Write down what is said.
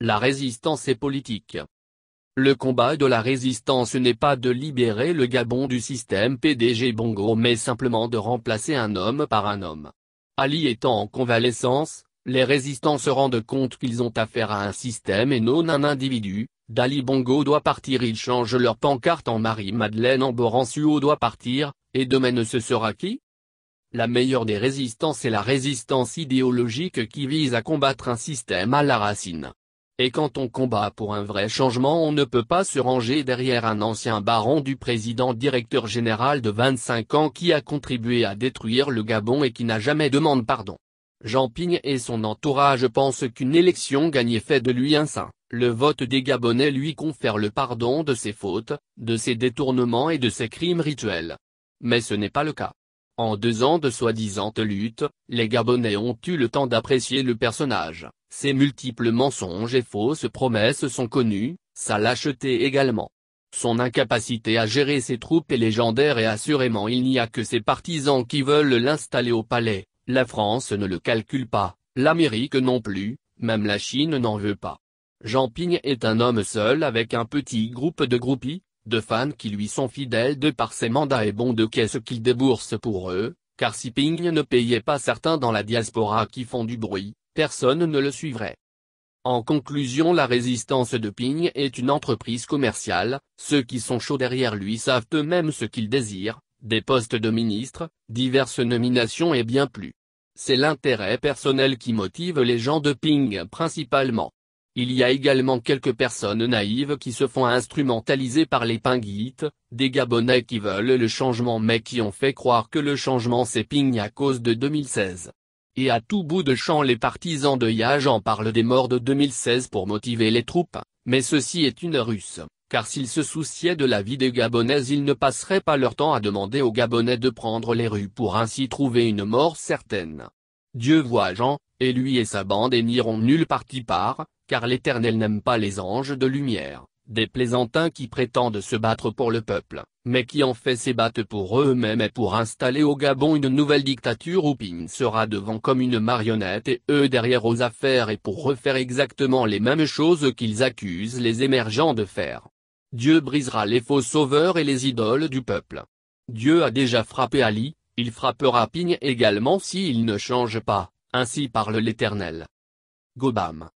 La résistance est politique. Le combat de la résistance n'est pas de libérer le Gabon du système PDG Bongo mais simplement de remplacer un homme par un homme. Ali étant en convalescence, les résistants se rendent compte qu'ils ont affaire à un système et non un individu, Dali Bongo doit partir ils changent leur pancarte en Marie-Madeleine en suo doit partir, et demain ce sera qui La meilleure des résistances est la résistance idéologique qui vise à combattre un système à la racine. Et quand on combat pour un vrai changement on ne peut pas se ranger derrière un ancien baron du président directeur général de 25 ans qui a contribué à détruire le Gabon et qui n'a jamais demandé pardon. Jean Pigne et son entourage pensent qu'une élection gagnée fait de lui un saint, le vote des Gabonais lui confère le pardon de ses fautes, de ses détournements et de ses crimes rituels. Mais ce n'est pas le cas. En deux ans de soi-disant lutte, les Gabonais ont eu le temps d'apprécier le personnage. Ses multiples mensonges et fausses promesses sont connus, sa lâcheté également. Son incapacité à gérer ses troupes est légendaire et assurément il n'y a que ses partisans qui veulent l'installer au palais, la France ne le calcule pas, l'Amérique non plus, même la Chine n'en veut pas. Jean Ping est un homme seul avec un petit groupe de groupies, de fans qui lui sont fidèles de par ses mandats et bons de ca-ce qu'il débourse pour eux, car si Ping ne payait pas certains dans la diaspora qui font du bruit, personne ne le suivrait. En conclusion la résistance de Ping est une entreprise commerciale, ceux qui sont chauds derrière lui savent eux-mêmes ce qu'ils désirent, des postes de ministres, diverses nominations et bien plus. C'est l'intérêt personnel qui motive les gens de Ping principalement. Il y a également quelques personnes naïves qui se font instrumentaliser par les pinguites, des Gabonais qui veulent le changement mais qui ont fait croire que le changement c'est Ping à cause de 2016. Et à tout bout de champ les partisans de Yajan parlent des morts de 2016 pour motiver les troupes, mais ceci est une ruse, car s'ils se souciaient de la vie des Gabonais ils ne passeraient pas leur temps à demander aux Gabonais de prendre les rues pour ainsi trouver une mort certaine. Dieu voit Jean, et lui et sa bande et n'iront nulle partie part, car l'Éternel n'aime pas les anges de lumière, des plaisantins qui prétendent se battre pour le peuple, mais qui en fait se battent pour eux-mêmes et pour installer au Gabon une nouvelle dictature où Pigne sera devant comme une marionnette et eux derrière aux affaires et pour refaire exactement les mêmes choses qu'ils accusent les émergents de faire. Dieu brisera les faux sauveurs et les idoles du peuple. Dieu a déjà frappé Ali, il frappera Pigne également s'il ne change pas, ainsi parle l'Éternel. Gobam